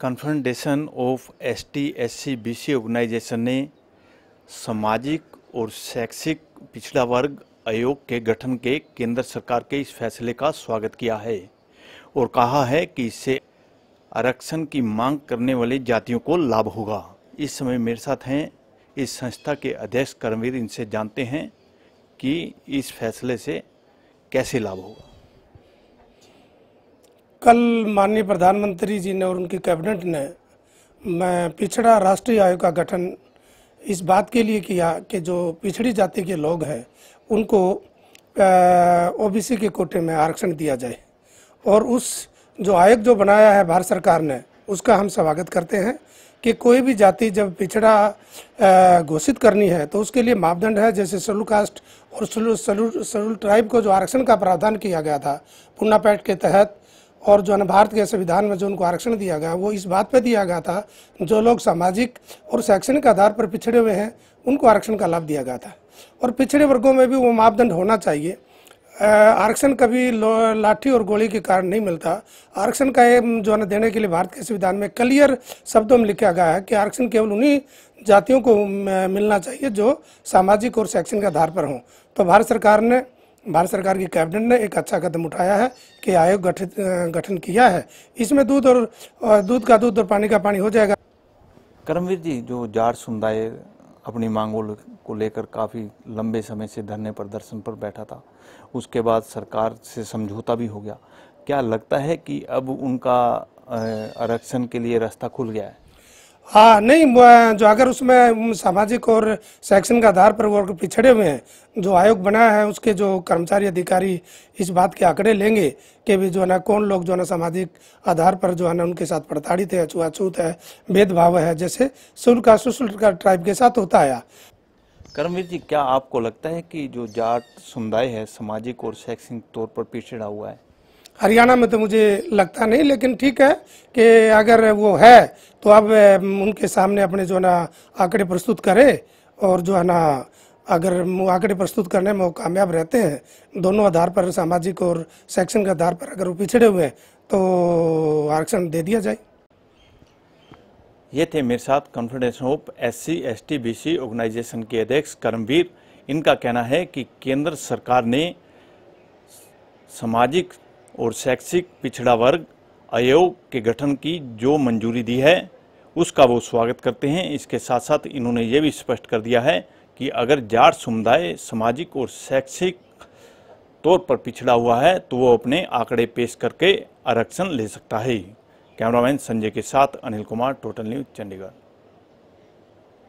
कन्फ्रेंडेशन of S T S C B C organisation ने सामाजिक और शैक्षिक पिछड़ा वर्ग आयोग के गठन के केंद्र सरकार के इस फैसले का स्वागत किया है और कहा है कि इससे आरक्षण की मांग करने वाले जातियों को लाभ होगा इस समय मेरे साथ हैं इस संस्था के अध्यक्ष कर्मवीर इनसे जानते हैं कि इस फैसले से कैसे लाभ होगा कल माननीय प्रधानमंत्री जी ने और उनकी कैबिनेट ने मैं पिछड़ा राष्ट्रीय आयोग का गठन इस बात के लिए किया कि जो पिछड़ी जाति के लोग हैं उनको ओबीसी के कोटे में आरक्षण दिया जाए और उस जो आयोग जो बनाया है भारत सरकार ने उसका हम स्वागत करते हैं कि कोई भी जाति जब पिछड़ा घोषित करनी है तो उसके लिए मापदंड है जैसे सलू कास्ट और सलू सलू सलू ट्राइब को जो आरक्षण का प्रावधान किया गया था पुन्ना पैट के तहत और जो है ना भारत के संविधान में जो उनको आरक्षण दिया गया वो इस बात पे दिया गया था जो लोग सामाजिक और शैक्षणिक आधार पर पिछड़े हुए हैं उनको आरक्षण का लाभ दिया गया था और पिछड़े वर्गों में भी वो मापदंड होना चाहिए आरक्षण कभी लाठी और गोली के कारण नहीं मिलता आरक्षण का जो है ना देने के लिए भारत के संविधान में क्लियर शब्दों में लिखा गया है कि आरक्षण केवल उन्हीं जातियों को मिलना चाहिए जो सामाजिक और शैक्षणिक आधार पर हों तो भारत सरकार ने भारत सरकार की कैबिनेट ने एक अच्छा कदम उठाया है कि आयोग गठित गठन किया है इसमें दूध और, दूध का दूध और पानी का पानी हो जाएगा करमवीर जी जो जाट समुदाय अपनी मांगों को लेकर काफ़ी लंबे समय से धरने पर दर्शन पर बैठा था उसके बाद सरकार से समझौता भी हो गया क्या लगता है कि अब उनका आरक्षण के लिए रास्ता खुल गया है हाँ नहीं जो अगर उसमें सामाजिक और सेक्शन के आधार पर वर्ग पिछड़े हुए हैं जो आयोग बनाया है उसके जो कर्मचारी अधिकारी इस बात के आंकड़े लेंगे कि भी जो है ना कौन लोग जो है ना सामाजिक आधार पर जो है ना उनके साथ प्रताड़ित है छुआछूत है भेदभाव है जैसे शुल्क का सुशुल का ट्राइब के साथ होता है कर्मवीर जी क्या आपको लगता है कि जो जाट समुदाय है सामाजिक और शैक्षणिक तौर पर पिछड़ा हुआ है हरियाणा में तो मुझे लगता नहीं लेकिन ठीक है कि अगर वो है तो अब उनके सामने अपने जो ना आंकड़े प्रस्तुत करें और जो है ना अगर आंकड़े प्रस्तुत करने में वो कामयाब रहते हैं दोनों आधार पर सामाजिक और सेक्शन के आधार पर अगर वो पिछड़े हुए हैं तो आरक्षण दे दिया जाए ये थे मेरे साथ confederation of S C S T B C organisation के अध्यक्ष कर्मवीर इनका कहना है कि केंद्र सरकार ने सामाजिक और शैक्षिक पिछड़ा वर्ग आयोग के गठन की जो मंजूरी दी है उसका वो स्वागत करते हैं इसके साथ साथ इन्होंने ये भी स्पष्ट कर दिया है कि अगर जाट समुदाय सामाजिक और शैक्षिक तौर पर पिछड़ा हुआ है तो वो अपने आंकड़े पेश करके आरक्षण ले सकता है कैमरामैन संजय के साथ अनिल कुमार टोटल न्यूज चंडीगढ़